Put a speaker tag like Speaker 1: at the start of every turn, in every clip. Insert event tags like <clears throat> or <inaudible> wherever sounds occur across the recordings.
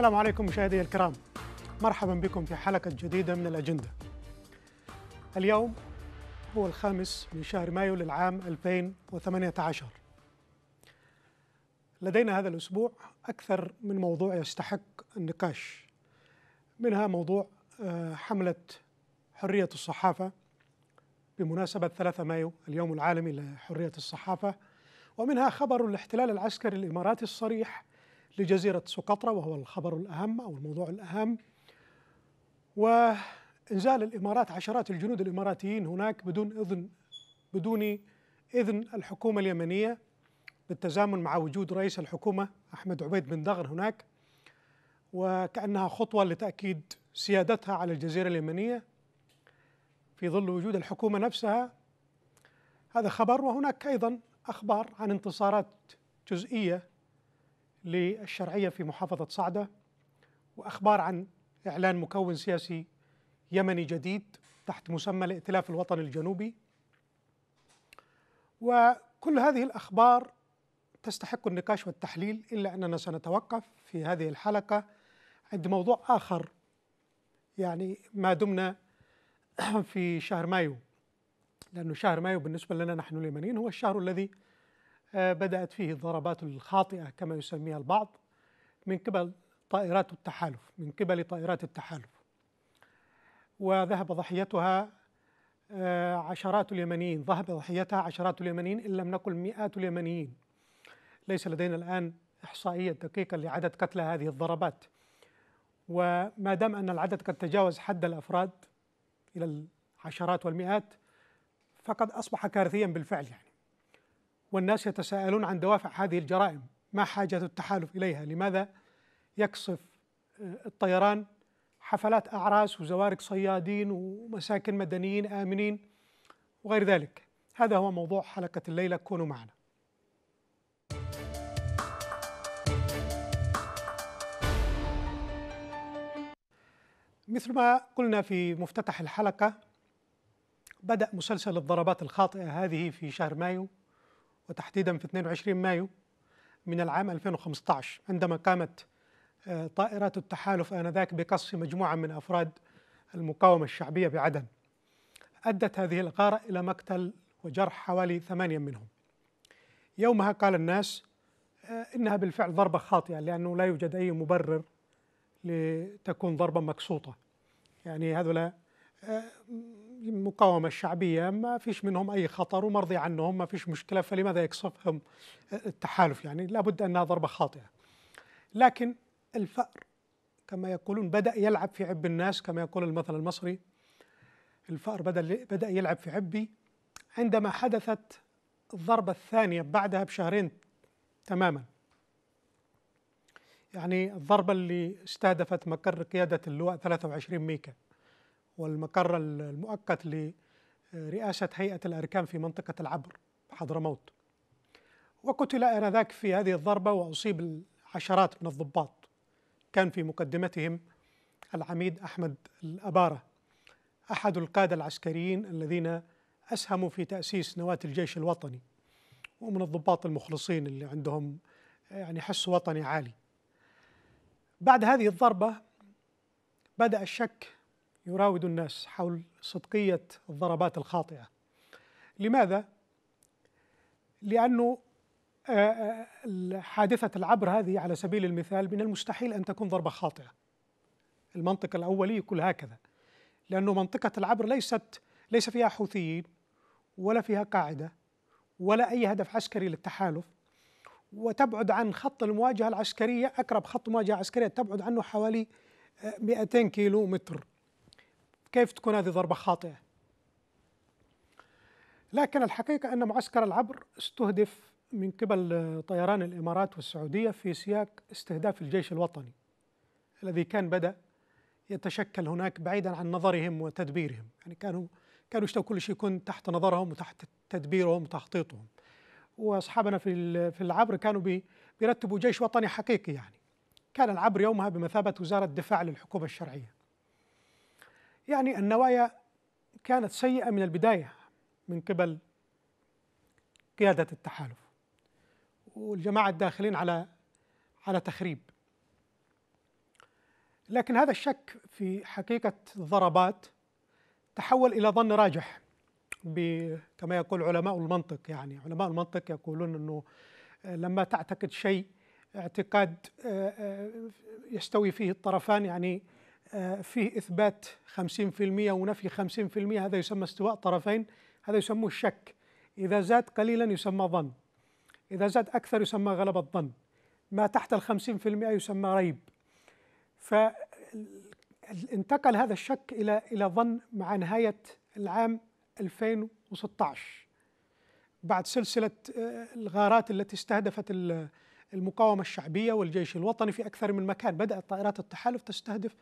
Speaker 1: السلام عليكم مشاهدي الكرام مرحبا بكم في حلقة جديدة من الأجندة اليوم هو الخامس من شهر مايو للعام 2018 لدينا هذا الأسبوع أكثر من موضوع يستحق النقاش منها موضوع آه، حملة حرية الصحافة بمناسبة 3 مايو اليوم العالمي لحرية الصحافة ومنها خبر الاحتلال العسكري الإماراتي الصريح لجزيرة سقطرى وهو الخبر الأهم أو الموضوع الأهم وإنزال الإمارات عشرات الجنود الإماراتيين هناك بدون إذن بدون إذن الحكومة اليمنية بالتزامن مع وجود رئيس الحكومة أحمد عبيد بن دغر هناك وكأنها خطوة لتأكيد سيادتها على الجزيرة اليمنية في ظل وجود الحكومة نفسها هذا خبر وهناك أيضا أخبار عن انتصارات جزئية للشرعية في محافظة صعدة وأخبار عن إعلان مكون سياسي يمني جديد تحت مسمى الائتلاف الوطني الجنوبي وكل هذه الأخبار تستحق النقاش والتحليل إلا أننا سنتوقف في هذه الحلقة عند موضوع آخر يعني ما دمنا <clears throat> في شهر مايو لأنه شهر مايو بالنسبة لنا نحن اليمنيين هو الشهر الذي آه، بدأت فيه الضربات الخاطئة كما يسميها البعض من قبل طائرات التحالف من قبل طائرات التحالف وذهب ضحيتها آه، عشرات اليمنيين ذهب ضحيتها عشرات اليمنيين إن لم نقل مئات اليمنيين ليس لدينا الآن إحصائية دقيقة لعدد قتلى هذه الضربات وما دام أن العدد قد تجاوز حد الأفراد إلى العشرات والمئات فقد أصبح كارثيا بالفعل يعني والناس يتساءلون عن دوافع هذه الجرائم ما حاجة التحالف إليها لماذا يقصف آه، الطيران حفلات أعراس وزوارق صيادين ومساكن مدنيين آمنين وغير ذلك هذا هو موضوع حلقة الليلة كونوا معنا مثل ما قلنا في مفتتح الحلقة بدأ مسلسل الضربات الخاطئة هذه في شهر مايو وتحديدا في 22 مايو من العام 2015 عندما قامت آه، طائرات التحالف آنذاك بقصف مجموعة من أفراد المقاومة الشعبية بعدن أدت هذه الغارة إلى مقتل وجرح حوالي ثمانية منهم يومها قال الناس آه، إنها بالفعل ضربة خاطئة لأنه لا يوجد أي مبرر لتكون ضربة مقصوطه. يعني هذولا آه، المقاومة الشعبية ما فيش منهم أي خطر ومرضي عنهم ما فيش مشكلة فلماذا يكسفهم التحالف يعني لابد أنها ضربة خاطئة لكن الفأر كما يقولون بدأ يلعب في عب الناس كما يقول المثل المصري الفأر بدأ, بدأ يلعب في عبي عندما حدثت الضربة الثانية بعدها بشهرين تماما يعني الضربة اللي استهدفت مقر قيادة اللواء 23 ميكا والمقر المؤقت لرئاسة هيئة الأركان في منطقة العبر حضرموت وقتل آنذاك في هذه الضربة وأصيب العشرات من الضباط كان في مقدمتهم العميد أحمد الأبارة أحد القادة العسكريين الذين أسهموا في تأسيس نواة الجيش الوطني ومن الضباط المخلصين اللي عندهم يعني حس وطني عالي بعد هذه الضربة بدأ الشك يراود الناس حول صدقية الضربات الخاطئة لماذا؟ لأنه آه، آه، حادثة العبر هذه على سبيل المثال من المستحيل أن تكون ضربة خاطئة المنطق الأولي كل هكذا لأنه منطقة العبر ليست ليس فيها حوثيين ولا فيها قاعدة ولا أي هدف عسكري للتحالف وتبعد عن خط المواجهة العسكرية أقرب خط مواجهة عسكرية تبعد عنه حوالي 200 آه، كيلو متر كيف تكون هذه ضربة خاطئة لكن الحقيقة أن معسكر العبر استهدف من قبل طيران الإمارات والسعودية في سياق استهداف الجيش الوطني الذي كان بدأ يتشكل هناك بعيدا عن نظرهم وتدبيرهم يعني كانوا كانوا يشتهوا كل شيء يكون تحت نظرهم وتحت تدبيرهم وتخطيطهم واصحابنا في في العبر كانوا بيرتبوا جيش وطني حقيقي يعني كان العبر يومها بمثابه وزاره دفاع للحكومه الشرعيه يعني النوايا كانت سيئة من البداية من قبل قيادة التحالف والجماعة الداخلين على على تخريب لكن هذا الشك في حقيقة الضربات تحول إلى ظن راجح كما يقول علماء المنطق يعني علماء المنطق يقولون أنه لما تعتقد شيء اعتقاد آه، آه، يستوي فيه الطرفان يعني فيه إثبات 50% ونفي 50% هذا يسمى استواء طرفين هذا يسموه الشك إذا زاد قليلا يسمى ظن إذا زاد أكثر يسمى غلبة ظن ما تحت ال 50% يسمى ريب فانتقل هذا الشك إلى إلى ظن مع نهاية العام 2016 بعد سلسلة آه، الغارات التي استهدفت المقاومة الشعبية والجيش الوطني في أكثر من مكان بدأت طائرات التحالف تستهدف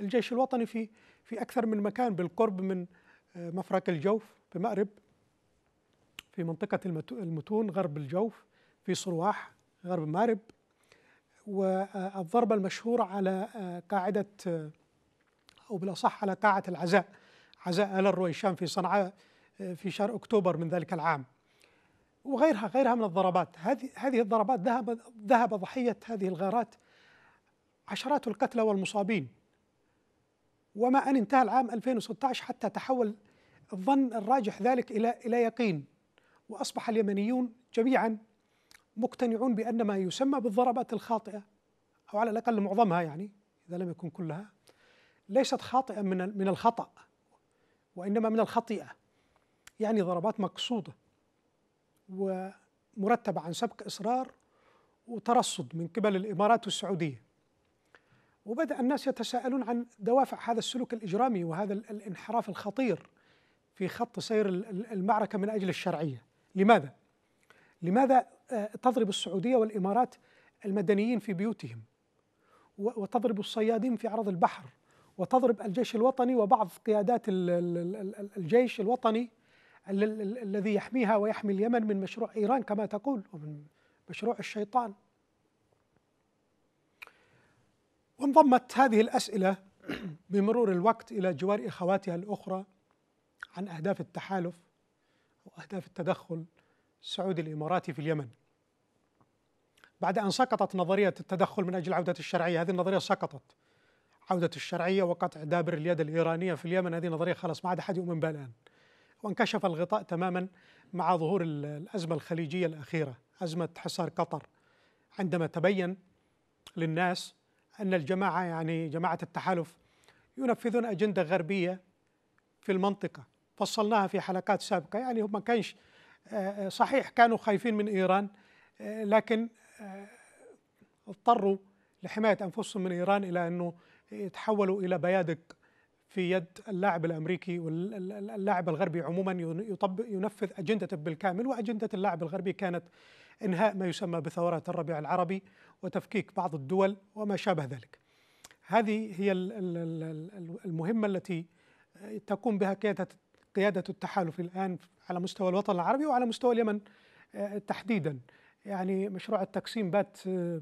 Speaker 1: الجيش الوطني في في اكثر من مكان بالقرب من آه، مفرق الجوف بمأرب في منطقة المتون غرب الجوف في صرواح غرب مأرب والضربة المشهورة على آه، قاعدة آه، أو بالأصح على قاعة العزاء عزاء آل الرويشان في صنعاء في شهر أكتوبر من ذلك العام وغيرها غيرها من الضربات هذه هذه الضربات ذهب ذهب ضحية هذه الغارات عشرات القتلى والمصابين وما أن انتهى العام 2016 حتى تحول الظن الراجح ذلك إلى إلى يقين وأصبح اليمنيون جميعا مقتنعون بأن ما يسمى بالضربات الخاطئة أو على الأقل معظمها يعني إذا لم يكن كلها ليست خاطئة من من الخطأ وإنما من الخطيئة يعني ضربات مقصودة ومرتبة عن سبق إصرار وترصد من قبل الإمارات والسعودية وبدأ الناس يتساءلون عن دوافع هذا السلوك الإجرامي وهذا الانحراف الخطير في خط سير المعركة من أجل الشرعية لماذا؟ لماذا آه، تضرب السعودية والإمارات المدنيين في بيوتهم وتضرب الصيادين في عرض البحر وتضرب الجيش الوطني وبعض قيادات الجيش الوطني الذي يحميها ويحمي اليمن من مشروع إيران كما تقول ومن مشروع الشيطان وانضمت هذه الأسئلة بمرور الوقت إلى جوار إخواتها الأخرى عن أهداف التحالف وأهداف التدخل السعودي الإماراتي في اليمن بعد أن سقطت نظرية التدخل من أجل عودة الشرعية هذه النظرية سقطت عودة الشرعية وقطع دابر اليد الإيرانية في اليمن هذه نظرية خلاص ما عاد أحد يؤمن بها الآن وانكشف الغطاء تماما مع ظهور الأزمة الخليجية الأخيرة أزمة حصار قطر عندما تبين للناس أن الجماعة يعني جماعة التحالف ينفذون أجندة غربية في المنطقة فصلناها في حلقات سابقة يعني هم ما كانش آه، آه، صحيح كانوا خايفين من إيران آه، لكن اضطروا لحماية أنفسهم من إيران إلى أنه يتحولوا إلى بيادق في يد اللاعب الامريكي واللاعب الغربي عموما ينفذ اجندته بالكامل واجنده اللاعب الغربي كانت إنهاء ما يسمى بثورات الربيع العربي وتفكيك بعض الدول وما شابه ذلك هذه هي المهمة التي تقوم بها قيادة قيادة التحالف الآن على مستوى الوطن العربي وعلى مستوى اليمن آه، تحديدا يعني مشروع التقسيم بات آه،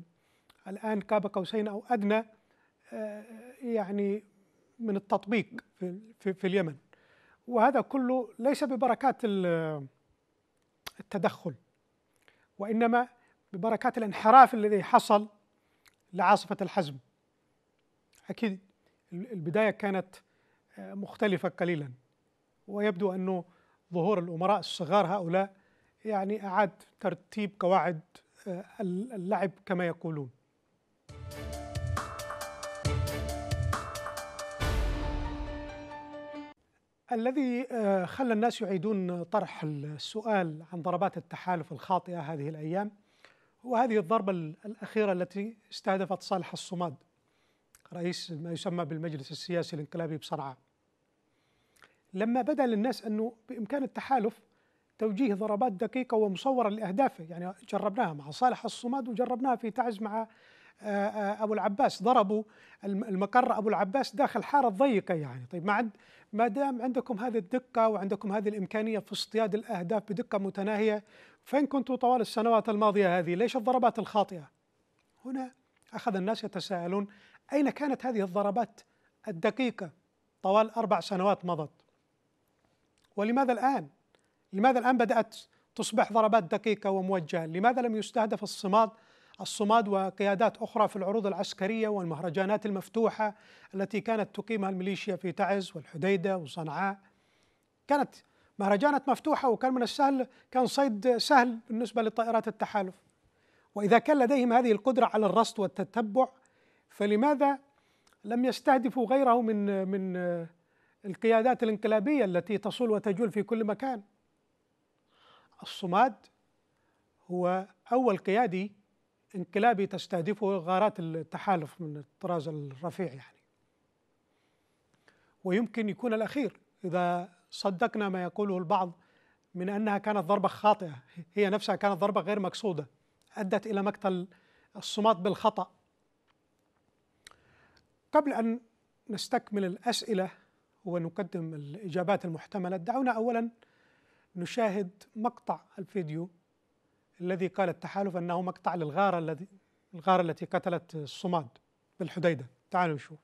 Speaker 1: الآن كاب قوسين أو أدنى آه، يعني من التطبيق في اليمن وهذا كله ليس ببركات التدخل وإنما ببركات الانحراف الذي حصل لعاصفة الحزم أكيد البداية كانت آه، مختلفة قليلا ويبدو أن ظهور الأمراء الصغار هؤلاء يعني أعاد ترتيب قواعد آه، اللعب كما يقولون الذي آه، خلى الناس يعيدون طرح السؤال عن ضربات التحالف الخاطئة هذه الأيام هو هذه الضربة الأخيرة التي استهدفت صالح الصماد رئيس ما يسمى بالمجلس السياسي الانقلابي بصنعاء لما بدا للناس انه بامكان التحالف توجيه ضربات دقيقه ومصوره لاهدافه يعني جربناها مع صالح الصماد وجربناها في تعز مع آه، آه، ابو العباس ضربوا المقر ابو العباس داخل حاره ضيقه يعني طيب ما عند ما دام عندكم هذه الدقه وعندكم هذه الامكانيه في اصطياد الاهداف بدقه متناهيه فين كنتوا طوال السنوات الماضيه هذه ليش الضربات الخاطئه هنا اخذ الناس يتساءلون اين كانت هذه الضربات الدقيقه طوال اربع سنوات مضت ولماذا الان لماذا الان بدات تصبح ضربات دقيقه وموجهه لماذا لم يستهدف الصماد الصماد وقيادات أخرى في العروض العسكرية والمهرجانات المفتوحة التي كانت تقيمها الميليشيا في تعز والحديدة وصنعاء كانت مهرجانات مفتوحة وكان من السهل كان صيد سهل بالنسبة لطائرات التحالف وإذا كان لديهم هذه القدرة على الرصد والتتبع فلماذا لم يستهدفوا غيره من من القيادات الانقلابية التي تصول وتجول في كل مكان الصماد هو أول قيادي انقلابي تستهدفه غارات التحالف من الطراز الرفيع يعني ويمكن يكون الأخير إذا صدقنا ما يقوله البعض من أنها كانت ضربة خاطئة هي نفسها كانت ضربة غير مقصودة أدت إلى مقتل الصمات بالخطأ قبل أن نستكمل الأسئلة ونقدم الإجابات المحتملة دعونا أولا نشاهد مقطع الفيديو الذي قال التحالف أنه مقطع للغارة الذي الغارة التي قتلت الصماد بالحديدة تعالوا نشوف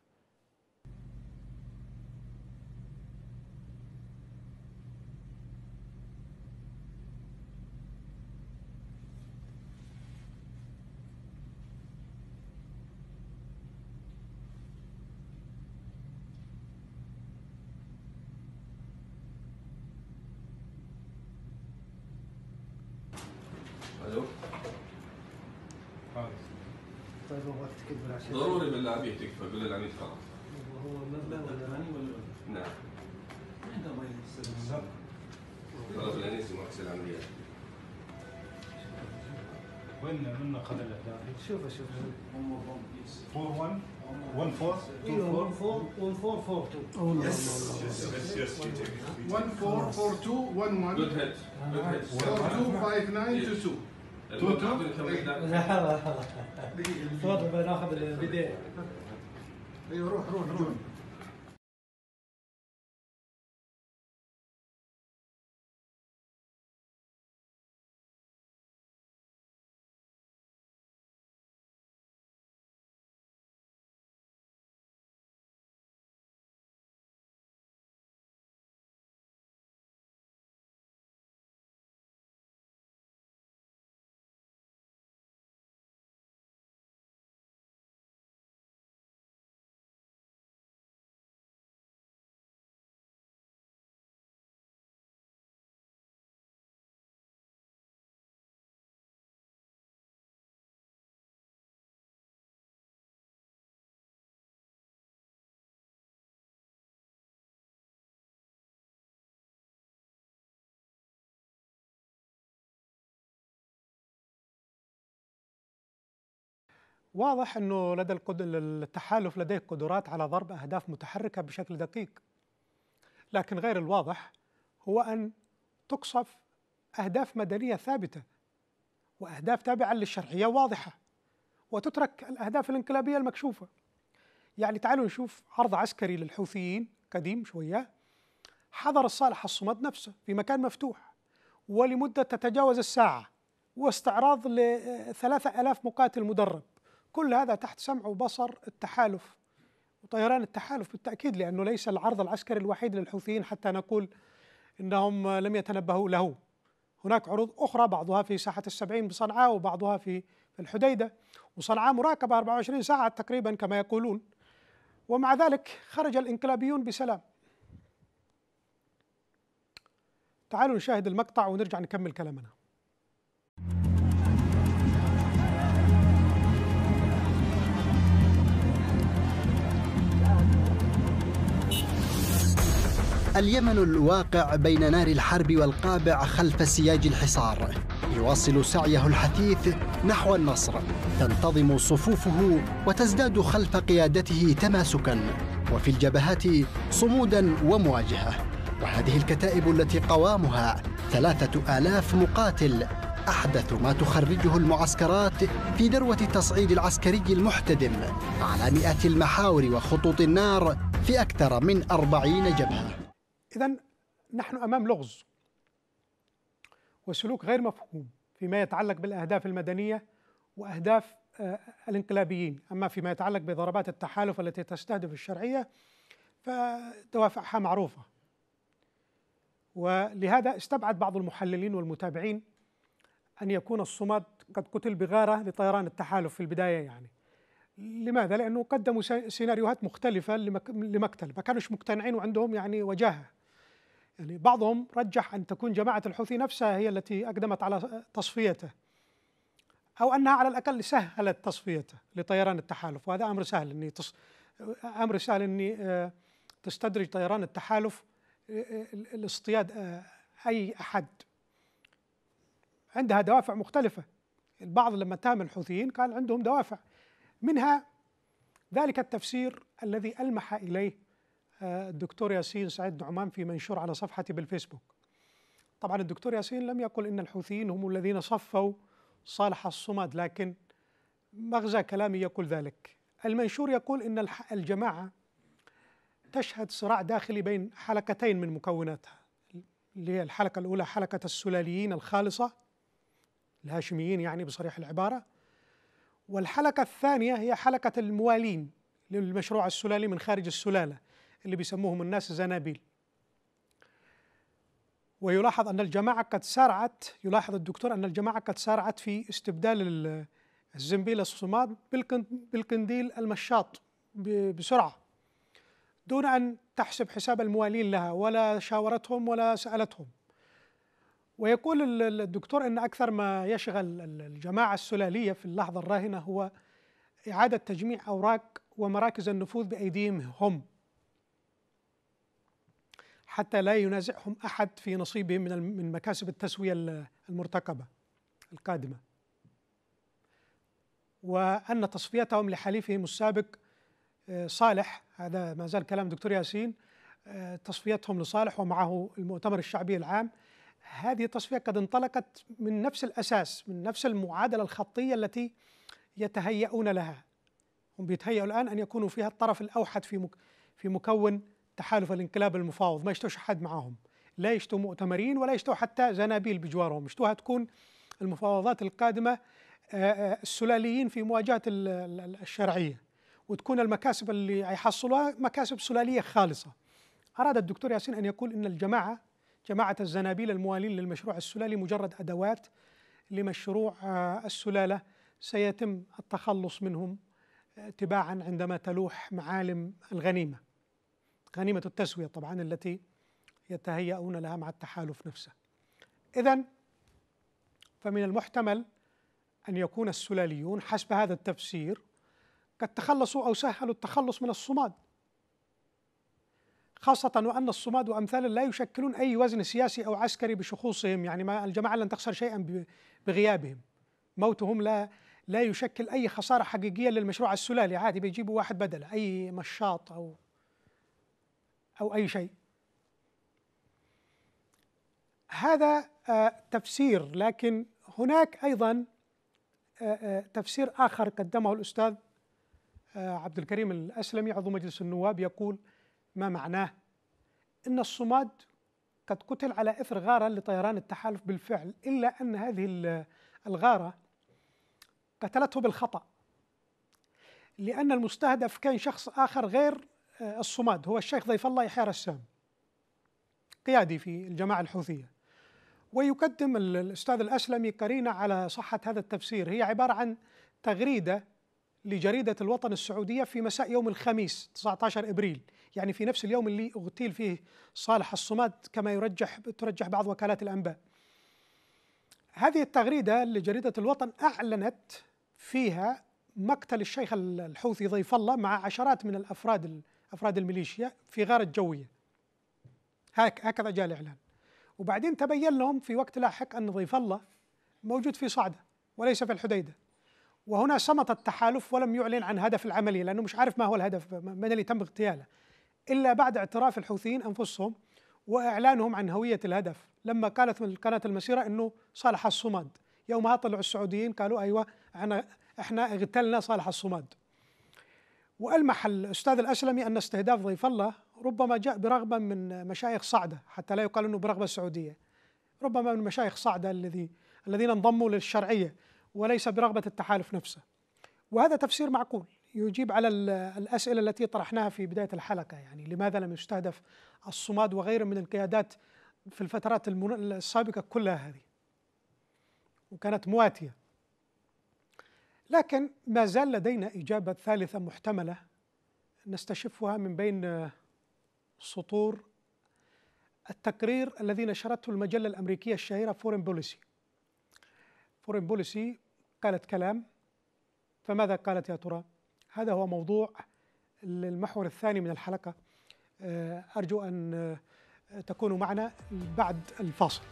Speaker 1: تكفى دول العميد فقط هو مبلغ ولا غني ولا نعم عند الله يسلمك خلاص الان يسمع العمليات وين من اخذ الاهداف؟ شوف شوف 4 1 4 1 4 4 2 يس يس يس 1 4 4 2 1 1 4 2 5 9 2 2 توتو لحظه لحظه ناخذ البدايه ايوه روح روح روح واضح انه لدى القد... التحالف لديه قدرات على ضرب اهداف متحركه بشكل دقيق. لكن غير الواضح هو ان تقصف اهداف مدنيه ثابته واهداف تابعه للشرعيه واضحه وتترك الاهداف الانقلابيه المكشوفه. يعني تعالوا نشوف عرض عسكري للحوثيين قديم شويه حضر الصالح الصمد نفسه في مكان مفتوح ولمده تتجاوز الساعه واستعراض لثلاثة ألاف مقاتل مدرب كل هذا تحت سمع وبصر التحالف وطيران التحالف بالتأكيد لأنه ليس العرض العسكري الوحيد للحوثيين حتى نقول إنهم لم يتنبهوا له هناك عروض أخرى بعضها في ساحة السبعين بصنعاء وبعضها في الحديدة وصنعاء مراقبة 24 ساعة تقريبا كما يقولون ومع ذلك خرج الإنقلابيون بسلام تعالوا نشاهد المقطع ونرجع نكمل كلامنا اليمن الواقع بين نار الحرب والقابع خلف سياج الحصار يواصل سعيه الحثيث نحو النصر تنتظم صفوفه وتزداد خلف قيادته تماسكا وفي الجبهات صمودا ومواجهة وهذه الكتائب التي قوامها ثلاثة آلاف مقاتل أحدث ما تخرجه المعسكرات في ذروة التصعيد العسكري المحتدم على مئات المحاور وخطوط النار في أكثر من أربعين جبهة إذا نحن أمام لغز وسلوك غير مفهوم فيما يتعلق بالأهداف المدنية وأهداف آه، الانقلابيين أما فيما يتعلق بضربات التحالف التي تستهدف الشرعية فدوافعها معروفة ولهذا استبعد بعض المحللين والمتابعين أن يكون الصمد قد قتل بغارة لطيران التحالف في البداية يعني لماذا؟ لأنه قدموا سيناريوهات مختلفة لمكتل ما كانوش مقتنعين وعندهم يعني وجاهة يعني بعضهم رجح أن تكون جماعة الحوثي نفسها هي التي أقدمت على تصفيته أو أنها على الأقل سهلت تصفيته لطيران التحالف وهذا أمر سهل أني تص... أمر سهل أني آه، تستدرج طيران التحالف آه، آه، لاصطياد أي أحد عندها دوافع مختلفة البعض لما تهم الحوثيين كان عندهم دوافع منها ذلك التفسير الذي ألمح إليه الدكتور ياسين سعيد نعمان في منشور على صفحتي بالفيسبوك طبعا الدكتور ياسين لم يقل إن الحوثيين هم الذين صفوا صالح الصمد لكن مغزى كلامي يقول ذلك المنشور يقول إن الجماعة تشهد صراع داخلي بين حلقتين من مكوناتها اللي هي الحلقة الأولى حلقة السلاليين الخالصة الهاشميين يعني بصريح العبارة والحلقة الثانية هي حلقة الموالين للمشروع السلالي من خارج السلالة اللي بيسموهم الناس زنابيل ويلاحظ أن الجماعة قد سارعت يلاحظ الدكتور أن الجماعة قد سارعت في استبدال الزنبيل الصماد بالقنديل المشاط بسرعة دون أن تحسب حساب الموالين لها ولا شاورتهم ولا سألتهم ويقول الدكتور أن أكثر ما يشغل الجماعة السلالية في اللحظة الراهنة هو إعادة تجميع أوراق ومراكز النفوذ بأيديهم هم حتى لا ينازعهم احد في نصيبهم من من مكاسب التسويه المرتقبه القادمه. وان تصفيتهم لحليفهم السابق آه، صالح هذا ما زال كلام دكتور ياسين آه، تصفيتهم لصالح ومعه المؤتمر الشعبي العام هذه التصفيه قد انطلقت من نفس الاساس من نفس المعادله الخطيه التي يتهيئون لها هم بيتهيئوا الان ان يكونوا فيها الطرف الاوحد في في مكون تحالف الانقلاب المفاوض ما يشتوش حد معاهم لا يشتوا مؤتمرين ولا يشتوا حتى زنابيل بجوارهم يشتوها تكون المفاوضات القادمة آه، آه، السلاليين في مواجهة الشرعية وتكون المكاسب اللي يحصلوها مكاسب سلالية خالصة أراد الدكتور ياسين أن يقول أن الجماعة جماعة الزنابيل الموالين للمشروع السلالي مجرد أدوات لمشروع آه، السلالة سيتم التخلص منهم تباعا عندما تلوح معالم الغنيمه غنيمة التسوية طبعا التي يتهيأون لها مع التحالف نفسه إذا فمن المحتمل أن يكون السلاليون حسب هذا التفسير قد تخلصوا أو سهلوا التخلص من الصماد خاصة وأن الصماد وأمثال لا يشكلون أي وزن سياسي أو عسكري بشخوصهم يعني ما الجماعة لن تخسر شيئا بغيابهم موتهم لا لا يشكل أي خسارة حقيقية للمشروع السلالي عادي بيجيبوا واحد بدله أي مشاط أو أو أي شيء هذا آه، تفسير لكن هناك أيضا آه، آه، تفسير آخر قدمه الأستاذ عبد الكريم الأسلمي عضو مجلس النواب يقول ما معناه إن الصماد قد قتل على إثر غارة لطيران التحالف بالفعل إلا أن هذه الغارة قتلته بالخطأ لأن المستهدف كان شخص آخر غير آه، الصماد هو الشيخ ضيف الله يحيى رسام قيادي في الجماعة الحوثية ويقدم الأستاذ الأسلمي قرينة على صحة هذا التفسير هي عبارة عن تغريدة لجريدة الوطن السعودية في مساء يوم الخميس 19 إبريل يعني في نفس اليوم اللي اغتيل فيه صالح الصماد كما يرجح ترجح بعض وكالات الأنباء هذه التغريدة لجريدة الوطن أعلنت فيها مقتل الشيخ الحوثي ضيف الله مع عشرات من الأفراد أفراد الميليشيا في غارة جوية هك هكذا جاء الإعلان وبعدين تبين لهم في وقت لاحق أن ضيف الله موجود في صعدة وليس في الحديدة وهنا صمت التحالف ولم يعلن عن هدف العملية لأنه مش عارف ما هو الهدف من اللي تم اغتياله إلا بعد اعتراف الحوثيين أنفسهم وإعلانهم عن هوية الهدف لما قالت من قناة المسيرة أنه صالح الصمد يومها طلعوا السعوديين قالوا أيوة احنا احنا اغتلنا صالح الصمد وألمح الأستاذ الأسلمي أن استهداف ضيف الله ربما جاء برغبة من مشايخ صعدة حتى لا يقال أنه برغبة سعودية ربما من مشايخ صعدة الذي الذين انضموا للشرعية وليس برغبة التحالف نفسه وهذا تفسير معقول يجيب على الأسئلة التي طرحناها في بداية الحلقة يعني لماذا لم يستهدف الصماد وغيره من القيادات في الفترات السابقة كلها هذه وكانت مواتية لكن ما زال لدينا إجابة ثالثة محتملة نستشفها من بين آه، سطور التقرير الذي نشرته المجلة الأمريكية الشهيرة فورين بوليسي فورين بوليسي قالت كلام فماذا قالت يا ترى؟ هذا هو موضوع المحور الثاني من الحلقة آه، أرجو أن آه، تكونوا معنا بعد الفاصل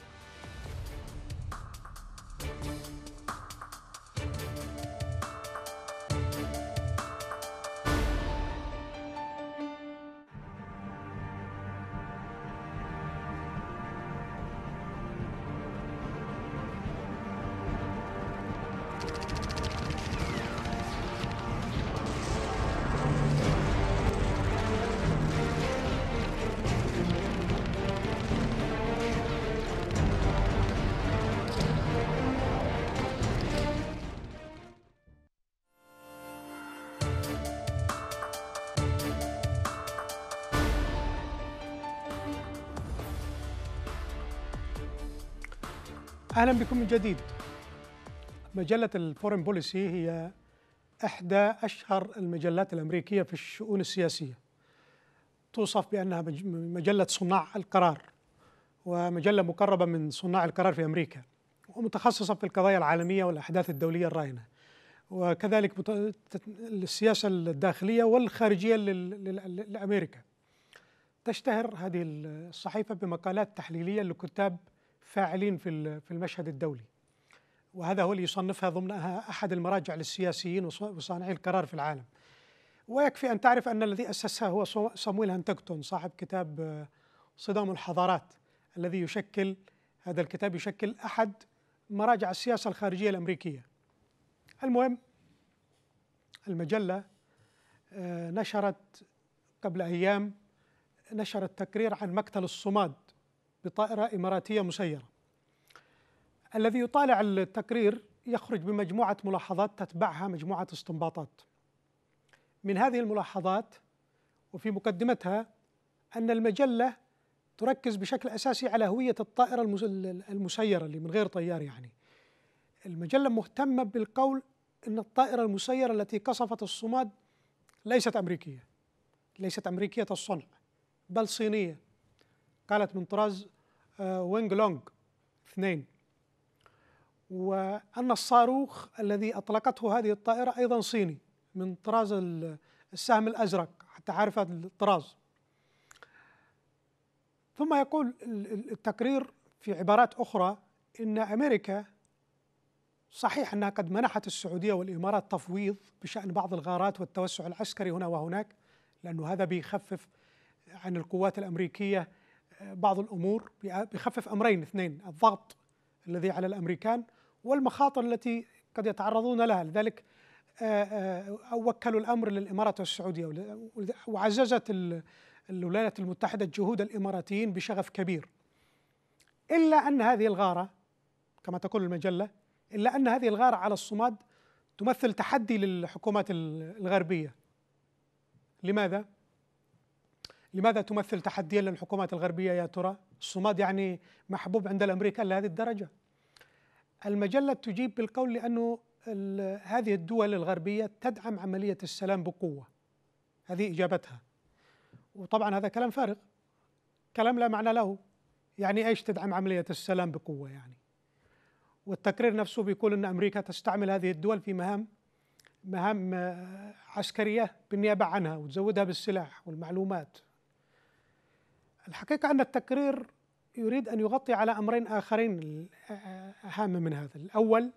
Speaker 1: اهلا بكم من جديد. مجله الفورن بوليسي هي احدى اشهر المجلات الامريكيه في الشؤون السياسيه. توصف بانها مجله صناع القرار ومجله مقربه من صناع القرار في امريكا ومتخصصه في القضايا العالميه والاحداث الدوليه الراهنه. وكذلك السياسه الداخليه والخارجيه لامريكا. تشتهر هذه الصحيفه بمقالات تحليليه لكتاب فاعلين في في المشهد الدولي وهذا هو اللي يصنفها ضمن أه- احد المراجع للسياسيين وصانعي القرار في العالم ويكفي ان تعرف ان الذي اسسها هو صمويل هانتكتون صاحب كتاب آه، صدام الحضارات الذي يشكل هذا الكتاب يشكل احد مراجع السياسه الخارجيه الامريكيه المهم المجله آه، نشرت قبل ايام نشرت تقرير عن مقتل الصماد بطائرة إماراتية مسيرة الذي يطالع التقرير يخرج بمجموعة ملاحظات تتبعها مجموعة استنباطات من هذه الملاحظات وفي مقدمتها أن المجلة تركز بشكل أساسي على هوية الطائرة المسيرة اللي من غير طيار يعني المجلة مهتمة بالقول أن الطائرة المسيرة التي قصفت الصماد ليست أمريكية ليست أمريكية الصنع بل صينية قالت من طراز آه، وينغ لونغ اثنين وأن الصاروخ الذي أطلقته هذه الطائرة أيضا صيني من طراز السهم الأزرق حتى عارف الطراز ثم يقول التقرير في عبارات أخرى إن أمريكا صحيح أنها قد منحت السعودية والإمارات تفويض بشأن بعض الغارات والتوسع العسكري هنا وهناك لأنه هذا بيخفف عن القوات الأمريكية بعض الامور بيخفف امرين اثنين الضغط الذي على الامريكان والمخاطر التي قد يتعرضون لها لذلك آه، آه، وكلوا الأمر للإمارات والسعودية وعززت الولايات المتحدة جهود الإماراتيين بشغف كبير إلا أن هذه الغارة كما تقول المجلة إلا أن هذه الغارة على الصماد تمثل تحدي للحكومات الغربية لماذا؟ لماذا تمثل تحديا للحكومات الغربية يا ترى؟ الصماد يعني محبوب عند الأمريكان لهذه الدرجة المجلة تجيب بالقول لأنه هذه الدول الغربية تدعم عملية السلام بقوة هذه إجابتها وطبعا هذا كلام فارغ كلام لا معنى له يعني ايش تدعم عمليه السلام بقوه يعني والتقرير نفسه بيقول ان امريكا تستعمل هذه الدول في مهام مهام آه، عسكريه بالنيابه عنها وتزودها بالسلاح والمعلومات الحقيقة أن التكرير يريد أن يغطي على أمرين آخرين أهم من هذا الأول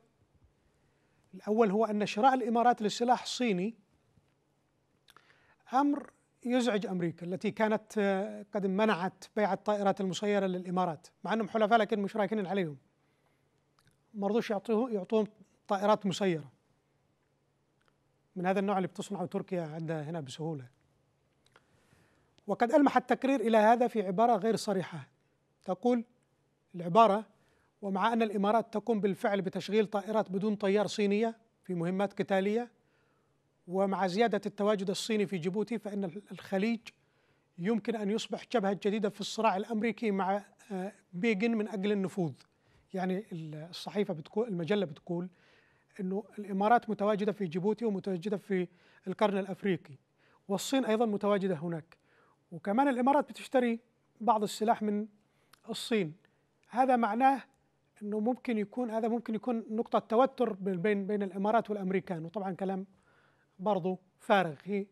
Speaker 1: الأول هو أن شراء الإمارات للسلاح الصيني أمر يزعج أمريكا التي كانت آه، قد منعت بيع الطائرات المسيرة للإمارات مع أنهم حلفاء لكن مش مشراكين عليهم ما رضوش يعطوهم يعطوهم طائرات مسيرة من هذا النوع اللي بتصنعه تركيا عندها هنا بسهولة وقد ألمح التقرير إلى هذا في عبارة غير صريحة تقول العبارة ومع أن الإمارات تقوم بالفعل بتشغيل طائرات بدون طيار صينية في مهمات قتالية ومع زيادة التواجد الصيني في جيبوتي فإن الخليج يمكن أن يصبح جبهة جديدة في الصراع الأمريكي مع آه، بيغن من أجل النفوذ يعني الصحيفة بتقول المجلة بتقول أنه الإمارات متواجدة في جيبوتي ومتواجدة في القرن الأفريقي والصين أيضا متواجدة هناك وكمان الامارات بتشتري بعض السلاح من الصين هذا معناه انه ممكن يكون هذا ممكن يكون نقطه توتر بين بين الامارات والامريكان وطبعا كلام برضه فارغ هي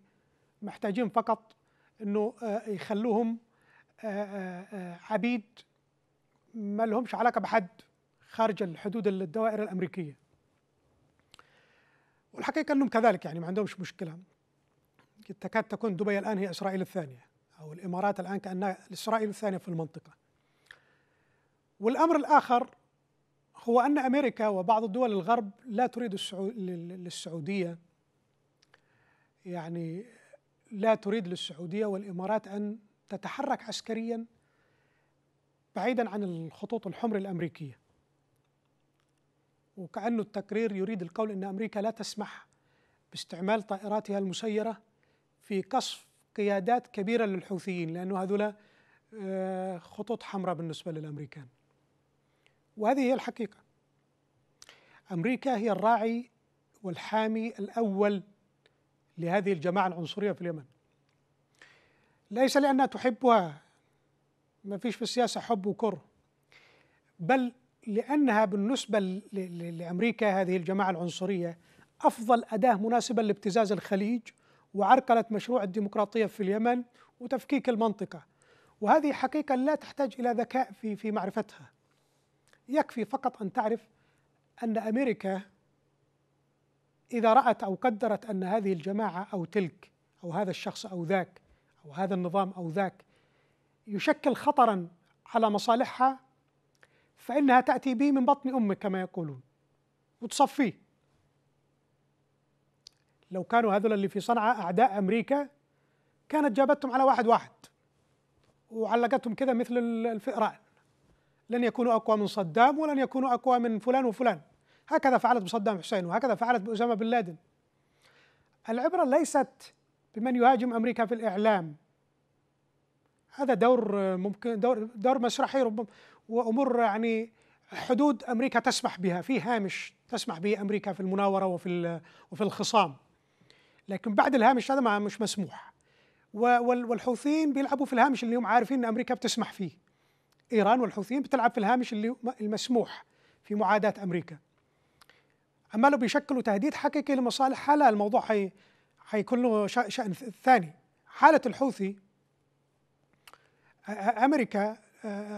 Speaker 1: محتاجين فقط انه آه، يخلوهم آه، آه، عبيد ما لهمش علاقه بحد خارج الحدود الدوائر الامريكيه والحقيقه انهم كذلك يعني ما عندهمش مشكله تكاد تكون دبي الان هي اسرائيل الثانيه أو الإمارات الآن كأنها إسرائيل الثانية في المنطقة والأمر الآخر هو أن أمريكا وبعض دول الغرب لا تريد للسعودية يعني لا تريد للسعودية والإمارات أن تتحرك عسكريا بعيدا عن الخطوط الحمر الأمريكية وكأنه التقرير يريد القول أن أمريكا لا تسمح باستعمال طائراتها المسيرة في قصف قيادات كبيرة للحوثيين لأنه هذولا آه، خطوط حمراء بالنسبة للأمريكان وهذه هي الحقيقة أمريكا هي الراعي والحامي الأول لهذه الجماعة العنصرية في اليمن ليس لأنها تحبها ما فيش في السياسة حب وكره بل لأنها بالنسبة لأمريكا هذه الجماعة العنصرية أفضل أداة مناسبة لابتزاز الخليج وعرقلة مشروع الديمقراطية في اليمن وتفكيك المنطقة وهذه حقيقة لا تحتاج إلى ذكاء في في معرفتها يكفي فقط أن تعرف أن أمريكا إذا رأت أو قدرت أن هذه الجماعة أو تلك أو هذا الشخص أو ذاك أو هذا النظام أو ذاك يشكل خطرا على مصالحها فإنها تأتي به من بطن أمك كما يقولون وتصفيه لو كانوا هذول اللي في صنعاء أعداء أمريكا كانت جابتهم على واحد واحد وعلقتهم كذا مثل الفئران لن يكونوا أقوى من صدام ولن يكونوا أقوى من فلان وفلان هكذا فعلت بصدام حسين وهكذا فعلت بأسامة بن لادن العبرة ليست بمن يهاجم أمريكا في الإعلام هذا دور ممكن دور دور مسرحي ربما وامور يعني حدود امريكا تسمح بها في هامش تسمح به امريكا في المناوره وفي وفي الخصام لكن بعد الهامش هذا ما مش مسموح والحوثيين بيلعبوا في الهامش اللي هم عارفين ان امريكا بتسمح فيه ايران والحوثيين بتلعب في الهامش اللي المسموح في معاداه امريكا اما لو بيشكلوا تهديد حقيقي لمصالحها لا الموضوع حي حيكون له شان ثاني حاله الحوثي امريكا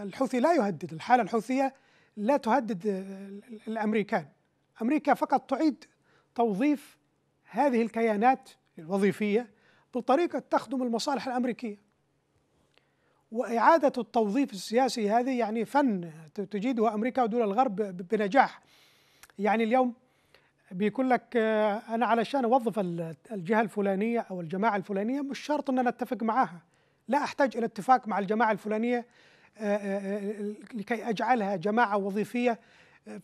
Speaker 1: الحوثي لا يهدد الحاله الحوثيه لا تهدد الامريكان امريكا فقط تعيد توظيف هذه الكيانات الوظيفية بطريقة تخدم المصالح الأمريكية وإعادة التوظيف السياسي هذه يعني فن تجيده أمريكا ودول الغرب بنجاح يعني اليوم بيقول لك آه، أنا علشان أوظف الجهة الفلانية أو الجماعة الفلانية مش شرط أن أنا أتفق معاها لا أحتاج إلى اتفاق مع الجماعة الفلانية آه، آه، لكي أجعلها جماعة وظيفية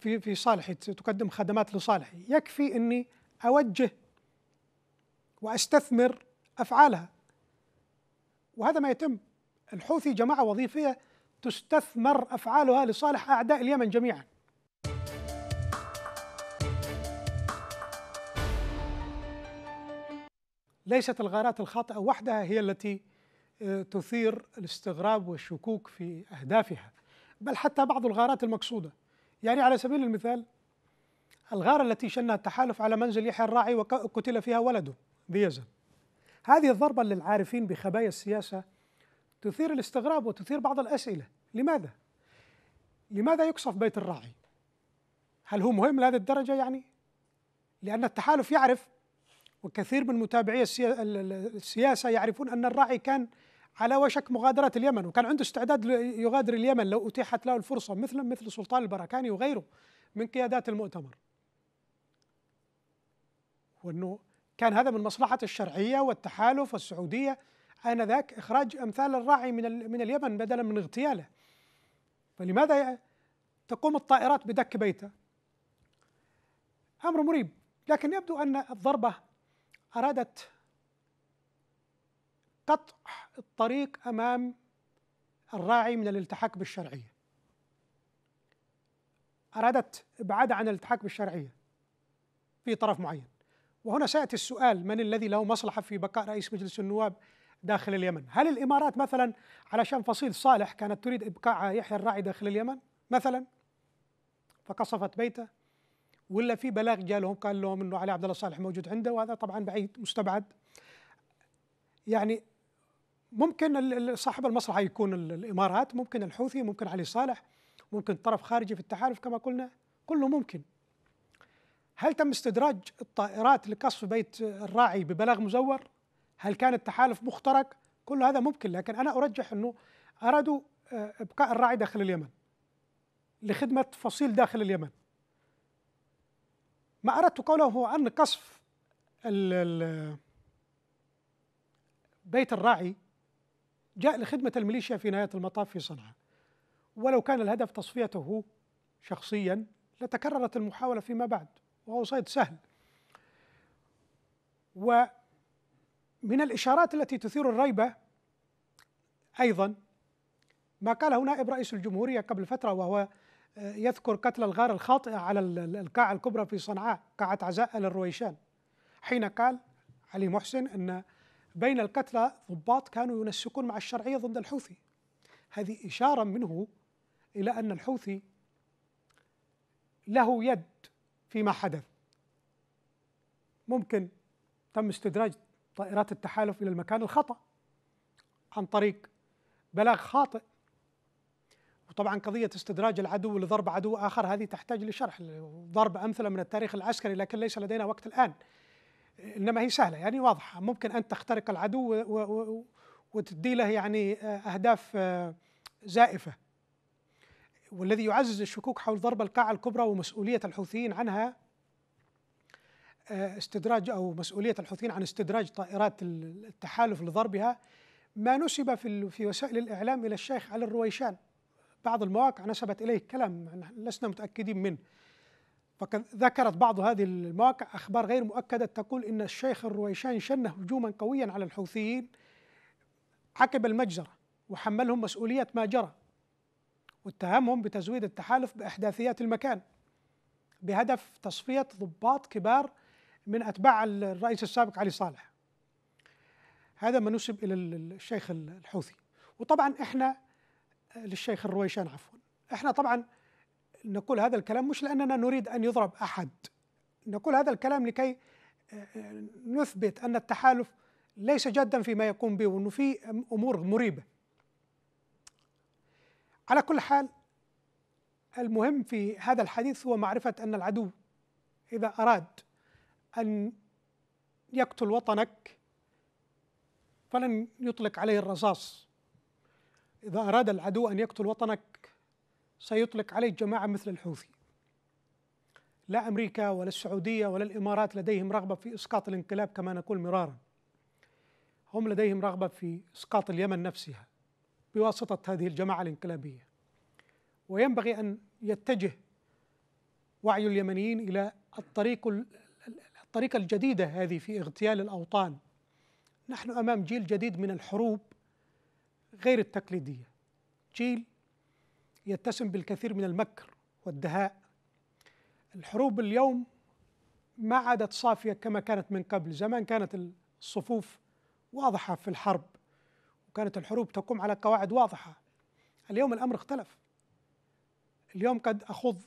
Speaker 1: في في صالحي تقدم خدمات لصالحي يكفي أني أوجه واستثمر افعالها وهذا ما يتم الحوثي جماعه وظيفيه تستثمر افعالها لصالح اعداء اليمن جميعا ليست الغارات الخاطئه وحدها هي التي آه، تثير الاستغراب والشكوك في اهدافها بل حتى بعض الغارات المقصوده يعني على سبيل المثال الغارة التي شنها التحالف على منزل يحيى الراعي وقتل فيها ولده بيزن هذه الضربة للعارفين بخبايا السياسة تثير الاستغراب وتثير بعض الأسئلة لماذا؟ لماذا يقصف بيت الراعي؟ هل هو مهم لهذه الدرجة يعني؟ لأن التحالف يعرف وكثير من متابعي السياسة يعرفون أن الراعي كان على وشك مغادرة اليمن وكان عنده استعداد يغادر اليمن لو أتيحت له الفرصة مثل مثل سلطان البركاني وغيره من قيادات المؤتمر وأنه كان هذا من مصلحة الشرعية والتحالف والسعودية آنذاك إخراج أمثال الراعي من من اليمن بدلا من اغتياله فلماذا تقوم الطائرات بدك بيته أمر مريب لكن يبدو أن الضربة أرادت قطع الطريق أمام الراعي من الالتحاق بالشرعية أرادت ابعاده عن الالتحاق بالشرعية في طرف معين وهنا سيأتي السؤال من الذي له مصلحة في بقاء رئيس مجلس النواب داخل اليمن هل الإمارات مثلا علشان فصيل صالح كانت تريد ابقاء يحيى الراعي داخل اليمن مثلا فقصفت بيته ولا في بلاغ جاء لهم قال لهم انه علي عبد الله صالح موجود عنده وهذا طبعا بعيد مستبعد يعني ممكن صاحب المصلحه يكون الامارات ممكن الحوثي ممكن علي صالح ممكن طرف خارجي في التحالف كما قلنا كله ممكن هل تم استدراج الطائرات لقصف بيت الراعي ببلاغ مزور؟ هل كان التحالف مخترق؟ كل هذا ممكن لكن انا ارجح انه ارادوا آه، ابقاء الراعي داخل اليمن لخدمه فصيل داخل اليمن. ما اردت قوله هو ان قصف بيت الراعي جاء لخدمه الميليشيا في نهايه المطاف في صنعاء. ولو كان الهدف تصفيته شخصيا لتكررت المحاوله فيما بعد وهو صيد سهل ومن الإشارات التي تثير الريبة أيضا ما قاله نائب رئيس الجمهورية قبل فترة وهو آه، يذكر قتل الغار الخاطئة على القاعة الكبرى في صنعاء قاعة عزاء الرويشان حين قال علي محسن أن بين القتلى ضباط كانوا ينسقون مع الشرعية ضد الحوثي هذه إشارة منه إلى أن الحوثي له يد فيما حدث ممكن تم استدراج طائرات التحالف إلى المكان الخطأ عن طريق بلاغ خاطئ وطبعا قضية استدراج العدو لضرب عدو آخر هذه تحتاج لشرح ضرب أمثلة من التاريخ العسكري لكن ليس لدينا وقت الآن إنما هي سهلة يعني واضحة ممكن أن تخترق العدو وتدي له يعني آه، أهداف آه، زائفة والذي يعزز الشكوك حول ضرب القاعة الكبرى ومسؤولية الحوثيين عنها آه، استدراج أو مسؤولية الحوثيين عن استدراج طائرات التحالف لضربها ما نسب في في وسائل الإعلام إلى الشيخ علي الرويشان بعض المواقع نسبت إليه كلام لسنا متأكدين منه فقد ذكرت بعض هذه المواقع أخبار غير مؤكدة تقول إن الشيخ الرويشان شن هجوما قويا على الحوثيين عقب المجزرة وحملهم مسؤولية ما جرى واتهمهم بتزويد التحالف باحداثيات المكان بهدف تصفيه ضباط كبار من اتباع الرئيس السابق علي صالح. هذا ما نسب الى الشيخ الحوثي وطبعا احنا آه، للشيخ الرويشان عفوا احنا طبعا نقول هذا الكلام مش لاننا نريد ان يضرب احد نقول هذا الكلام لكي آه، آه، نثبت ان التحالف ليس جادا فيما يقوم به وانه في امور مريبه على كل حال المهم في هذا الحديث هو معرفة أن العدو إذا أراد أن يقتل وطنك فلن يطلق عليه الرصاص إذا أراد العدو أن يقتل وطنك سيطلق عليه جماعة مثل الحوثي لا أمريكا ولا السعودية ولا الإمارات لديهم رغبة في إسقاط الانقلاب كما نقول مرارا هم لديهم رغبة في إسقاط اليمن نفسها بواسطة هذه الجماعة الانقلابية وينبغي أن يتجه وعي اليمنيين إلى الطريق الطريقة الجديدة هذه في اغتيال الأوطان نحن أمام جيل جديد من الحروب غير التقليدية جيل يتسم بالكثير من المكر والدهاء الحروب اليوم ما عادت صافية كما كانت من قبل زمان كانت الصفوف واضحة في الحرب وكانت الحروب تقوم على قواعد واضحه اليوم الامر اختلف اليوم قد اخوض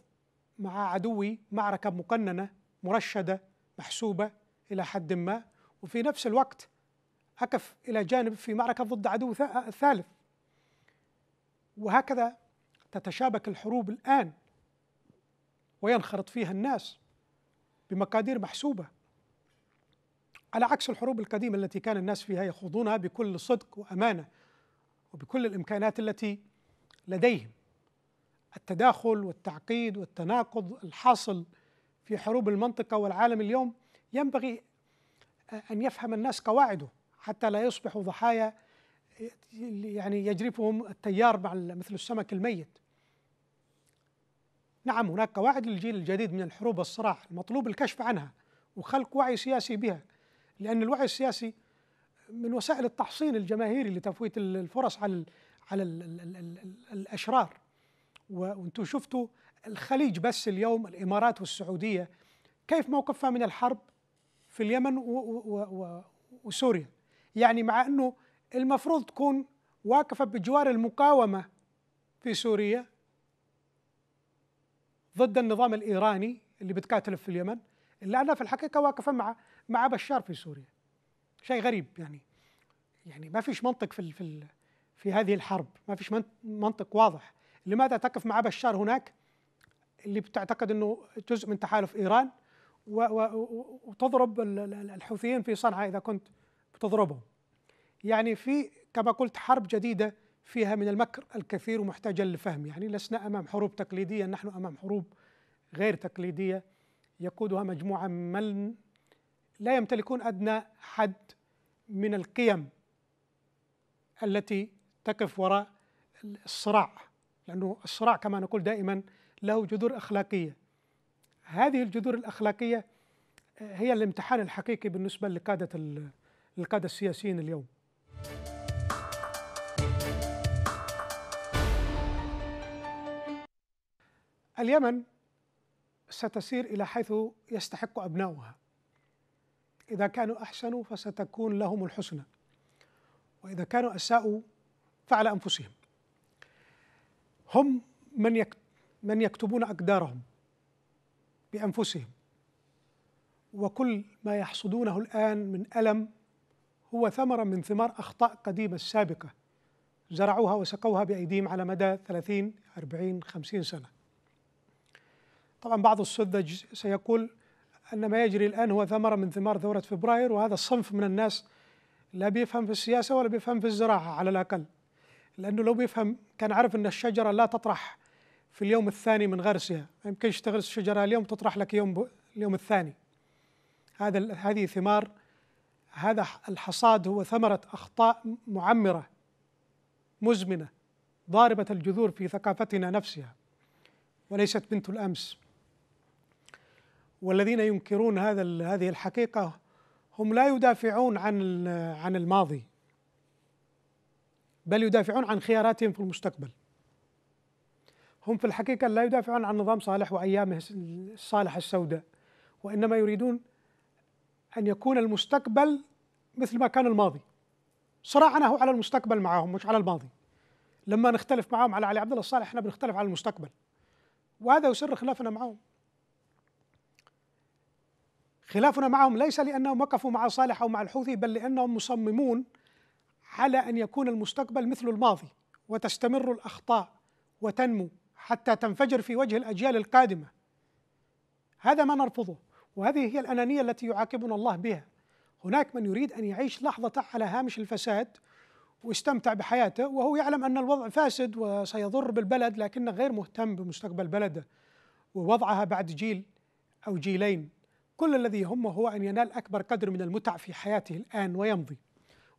Speaker 1: مع عدوي معركه مقننه مرشده محسوبه الى حد ما وفي نفس الوقت أقف إلى جانب في معركة ضد عدو ثالث وهكذا تتشابك الحروب الآن وينخرط فيها الناس بمقادير محسوبة على عكس الحروب القديمة التي كان الناس فيها يخوضونها بكل صدق وأمانة وبكل الإمكانات التي لديهم التداخل والتعقيد والتناقض الحاصل في حروب المنطقة والعالم اليوم ينبغي أن يفهم الناس قواعده حتى لا يصبحوا ضحايا يعني يجرفهم التيار مع مثل السمك الميت نعم هناك قواعد للجيل الجديد من الحروب والصراع المطلوب الكشف عنها وخلق وعي سياسي بها لأن الوعي السياسي من وسائل التحصين الجماهيري لتفويت الفرص على الـ على الـ الـ الـ الأشرار وانتم شفتوا الخليج بس اليوم الإمارات والسعودية كيف موقفها من الحرب في اليمن وسوريا يعني مع أنه المفروض تكون واقفة بجوار المقاومة في سوريا ضد النظام الإيراني اللي بتكاتل في اليمن إلا أنها في الحقيقة واقفة مع مع بشار في سوريا شيء غريب يعني يعني ما فيش منطق في في في هذه الحرب ما فيش منطق واضح لماذا تقف مع بشار هناك اللي بتعتقد انه جزء من تحالف ايران وتضرب الحوثيين في صنعاء اذا كنت بتضربهم يعني في كما قلت حرب جديده فيها من المكر الكثير ومحتاجه للفهم يعني لسنا امام حروب تقليديه نحن امام حروب غير تقليديه يقودها مجموعه من لا يمتلكون ادنى حد من القيم التي تقف وراء الصراع لانه الصراع كما نقول دائما له جذور اخلاقيه هذه الجذور الاخلاقيه آه، هي الامتحان الحقيقي بالنسبه لقاده القاده السياسيين اليوم اليمن ستسير الى حيث يستحق ابناؤها إذا كانوا أحسنوا فستكون لهم الحسنى وإذا كانوا أساءوا فعلى أنفسهم هم من من يكتبون أقدارهم بأنفسهم وكل ما يحصدونه الآن من ألم هو ثمرة من ثمار أخطاء قديمة سابقة زرعوها وسقوها بأيديهم على مدى 30 40 50 سنة طبعا بعض السذج سيقول أن ما يجري الآن هو ثمرة من ثمار ثورة فبراير وهذا الصنف من الناس لا بيفهم في السياسة ولا بيفهم في الزراعة على الأقل لأنه لو بيفهم كان عارف أن الشجرة لا تطرح في اليوم الثاني من غرسها يمكن تشتغل تغرس الشجرة اليوم تطرح لك يوم ب... اليوم الثاني هذا هذه ثمار هذا الحصاد هو ثمرة أخطاء معمرة مزمنة ضاربة الجذور في ثقافتنا نفسها وليست بنت الأمس والذين ينكرون هذا هذه الحقيقة هم لا يدافعون عن عن الماضي بل يدافعون عن خياراتهم في المستقبل هم في الحقيقة لا يدافعون عن نظام صالح وأيامه الصالحة السوداء وإنما يريدون أن يكون المستقبل مثل ما كان الماضي صراعنا هو على المستقبل معهم مش على الماضي لما نختلف معهم على علي عبد الله الصالح احنا بنختلف على المستقبل وهذا هو سر خلافنا معهم خلافنا معهم ليس لأنهم وقفوا مع صالح أو مع الحوثي بل لأنهم مصممون على أن يكون المستقبل مثل الماضي وتستمر الأخطاء وتنمو حتى تنفجر في وجه الأجيال القادمة هذا ما نرفضه وهذه هي الأنانية التي يعاقبنا الله بها هناك من يريد أن يعيش لحظته على هامش الفساد واستمتع بحياته وهو يعلم أن الوضع فاسد وسيضر بالبلد لكنه غير مهتم بمستقبل بلده ووضعها بعد جيل أو جيلين كل الذي يهمه هو أن ينال أكبر قدر من المتع في حياته الآن ويمضي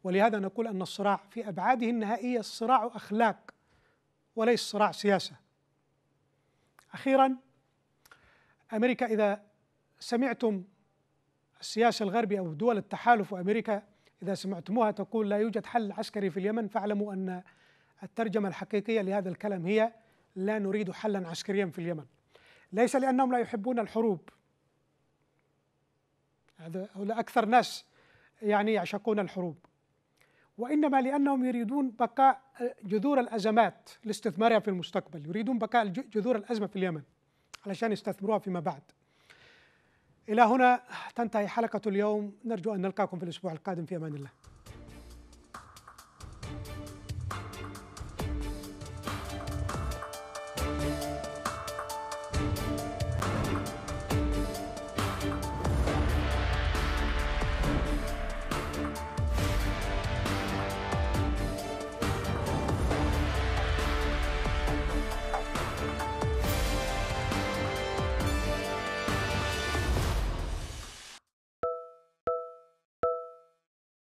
Speaker 1: ولهذا نقول أن الصراع في أبعاده النهائية الصراع أخلاق وليس صراع سياسة أخيرا أمريكا إذا سمعتم السياسة الغربي أو دول التحالف وأمريكا إذا سمعتموها تقول لا يوجد حل عسكري في اليمن فاعلموا أن الترجمة الحقيقية لهذا الكلام هي لا نريد حلا عسكريا في اليمن ليس لأنهم لا يحبون الحروب هؤلاء أكثر ناس يعني يعشقون الحروب وإنما لأنهم يريدون بقاء جذور الأزمات لاستثمارها في المستقبل يريدون بقاء جذور الأزمة في اليمن علشان يستثمروها فيما بعد إلى هنا تنتهي حلقة اليوم نرجو أن نلقاكم في الأسبوع القادم في أمان الله